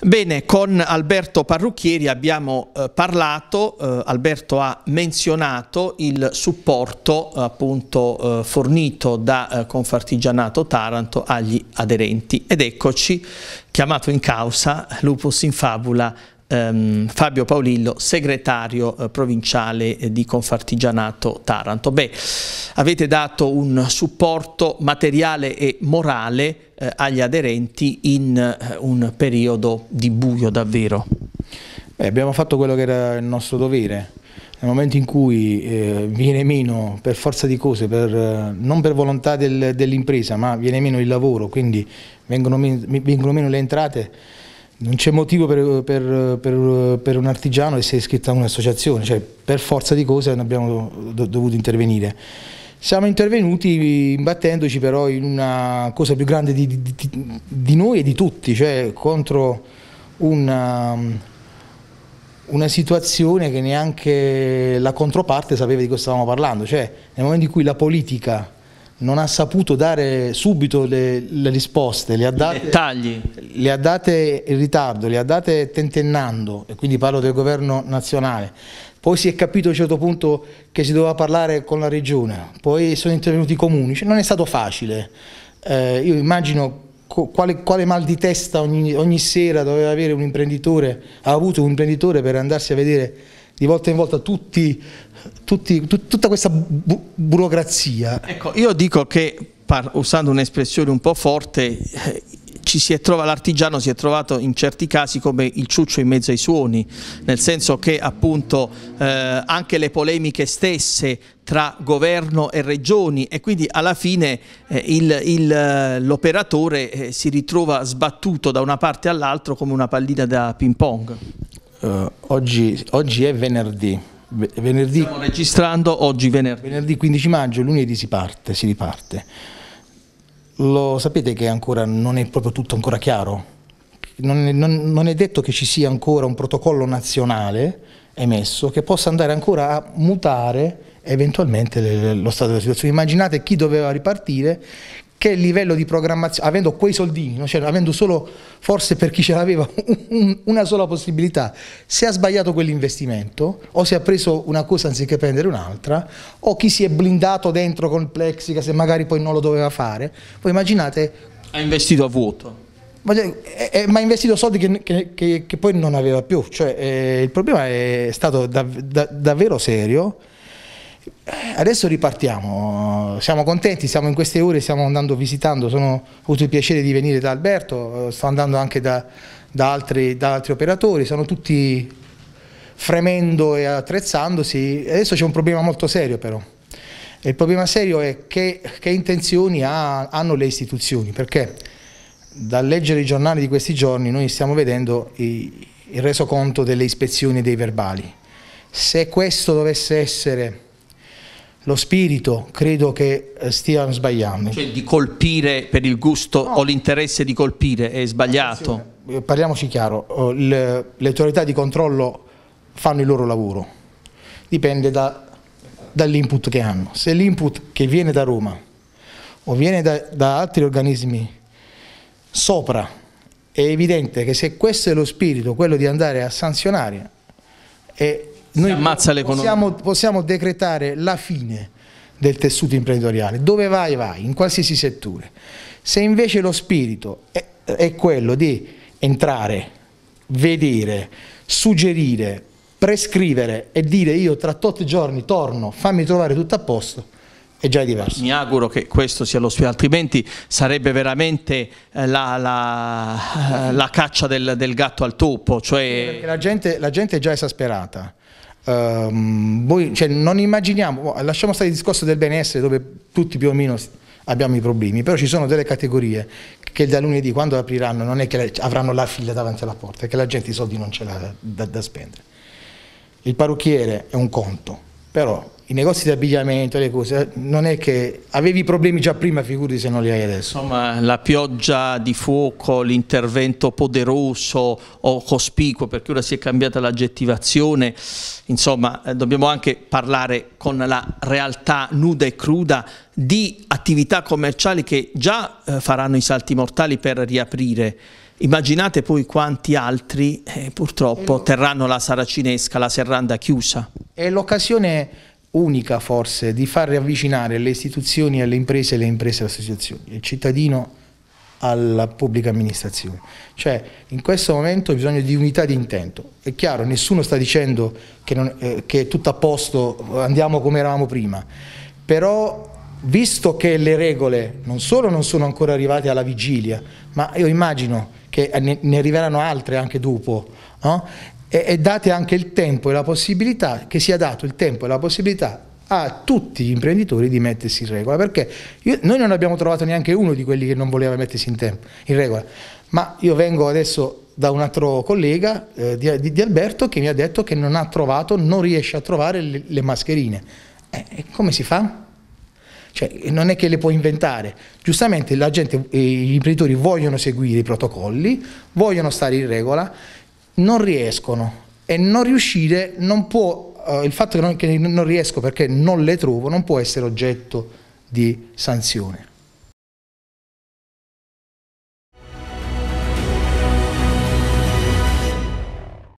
Bene, con Alberto Parrucchieri abbiamo eh, parlato, eh, Alberto ha menzionato il supporto appunto eh, fornito da eh, Confartigianato Taranto agli aderenti ed eccoci chiamato in causa Lupus in Fabula ehm, Fabio Paolillo, segretario eh, provinciale eh, di Confartigianato Taranto. Beh, avete dato un supporto materiale e morale eh, agli aderenti in eh, un periodo di buio davvero? Beh, abbiamo fatto quello che era il nostro dovere. Nel momento in cui eh, viene meno per forza di cose, per, eh, non per volontà del, dell'impresa, ma viene meno il lavoro, quindi vengono, meno, vengono meno le entrate, non c'è motivo per, per, per, per, un artigiano essere iscritto a un'associazione, cioè per forza di cose abbiamo dovuto intervenire. Siamo intervenuti imbattendoci però in una cosa più grande di, di, di noi e di tutti, cioè contro una, um, una, situazione che neanche la controparte sapeva di cosa stavamo parlando, cioè nel momento in cui la politica non ha saputo dare subito le, le risposte, le ha, date, le ha date in ritardo, le ha date tentennando, e quindi parlo del governo nazionale, poi si è capito a un certo punto che si doveva parlare con la regione, poi sono intervenuti i comuni, cioè, non è stato facile. Eh, io immagino quale, quale, mal di testa ogni, ogni sera doveva avere un imprenditore, ha avuto un imprenditore per andarsi a vedere di volta in volta tutti, tutti, tut, tutta questa bu burocrazia. Ecco, io dico che usando un'espressione un po' forte, eh, Trova, l'artigiano si è trovato in certi casi come il ciuccio in mezzo ai suoni, nel senso che appunto eh, anche le polemiche stesse tra governo e regioni e quindi alla fine eh, eh l'operatore eh, si ritrova sbattuto da una parte all'altra come una pallina da ping pong. Uh, oggi, oggi, è venerdì. Venerdì, Stiamo registrando oggi venerdì. Venerdì 15 maggio, lunedì si parte, si riparte. Lo sapete che ancora non è proprio tutto ancora chiaro? Non è, non, non è detto che ci sia ancora un protocollo nazionale emesso che possa andare ancora a mutare eventualmente le, lo stato della situazione. Immaginate chi doveva ripartire, che il livello di programmazione, avendo quei soldini, cioè avendo solo, forse per chi ce l'aveva, un, una sola possibilità, se ha sbagliato quell'investimento, o se ha preso una cosa anziché prendere un'altra, o chi si è blindato dentro con il plexica se magari poi non lo doveva fare, voi immaginate... Ha investito a vuoto. Eh, eh, ma, ha investito soldi che, che, che, che, poi non aveva più, cioè eh, il problema è stato dav da davvero serio, eh, adesso ripartiamo, siamo contenti, siamo in queste ore, stiamo andando visitando, sono, ho avuto il piacere di venire da Alberto, eh, sto andando anche da, da, altri, da altri, operatori, sono tutti fremendo e attrezzandosi. Adesso c'è un problema molto serio però, il problema serio è che, che intenzioni ha, hanno le istituzioni, perché dal leggere i giornali di questi giorni noi stiamo vedendo i, il resoconto delle ispezioni e dei verbali. Se questo dovesse essere lo spirito credo che eh, stiano sbagliando. Cioè di colpire per il gusto no. o l'interesse di colpire è sbagliato? Parliamoci chiaro, eh, le, le, autorità di controllo fanno il loro lavoro, dipende da, dall'input che hanno. Se l'input che viene da Roma o viene da, da altri organismi sopra, è evidente che se questo è lo spirito, quello di andare a sanzionare, è noi ammazza l'economia. Possiamo, possiamo decretare la fine del tessuto imprenditoriale, dove vai vai, in qualsiasi settore. Se invece lo spirito è, è quello di entrare, vedere, suggerire, prescrivere e dire io tra tot giorni torno, fammi trovare tutto a posto, è già diverso. Mi auguro che questo sia lo spirito, altrimenti sarebbe veramente eh, la, la, la caccia del, del, gatto al topo. Cioè... La gente, la gente è già esasperata Um, voi, cioè, non immaginiamo, oh, lasciamo stare il discorso del benessere dove tutti più o meno abbiamo i problemi, però ci sono delle categorie che da lunedì quando apriranno non è che avranno la figlia davanti alla porta, è che la gente i soldi non ce l'ha da, da spendere. Il parrucchiere è un conto, però i negozi di abbigliamento, le cose, non è che avevi problemi già prima, figurati se non li hai adesso. Insomma, la pioggia di fuoco, l'intervento poderoso o cospicuo, perché ora si è cambiata l'aggettivazione, insomma, eh, dobbiamo anche parlare con la realtà nuda e cruda di attività commerciali che già eh, faranno i salti mortali per riaprire. Immaginate poi quanti altri eh, purtroppo terranno la saracinesca, la serranda chiusa. È l'occasione unica forse di far riavvicinare le istituzioni alle imprese e le imprese alle associazioni, il cittadino alla pubblica amministrazione. Cioè in questo momento bisogna di unità di intento. È chiaro, nessuno sta dicendo che, non, eh, che è tutto a posto, andiamo come eravamo prima, però visto che le regole non solo non sono ancora arrivate alla vigilia, ma io immagino che ne, arriveranno altre anche dopo, no? e, e date anche il tempo e la possibilità, che sia dato il tempo e la possibilità a tutti gli imprenditori di mettersi in regola, perché io, noi non abbiamo trovato neanche uno di quelli che non voleva mettersi in, tempo, in regola, ma io vengo adesso da un altro collega eh, di, di, Alberto che mi ha detto che non ha trovato, non riesce a trovare le, le mascherine. Eh, come si fa? Cioè, non è che le puoi inventare. Giustamente gente, eh, gli imprenditori vogliono seguire i protocolli, vogliono stare in regola, non riescono e non riuscire non può, eh, il fatto che non, che non riesco perché non le trovo non può essere oggetto di sanzione.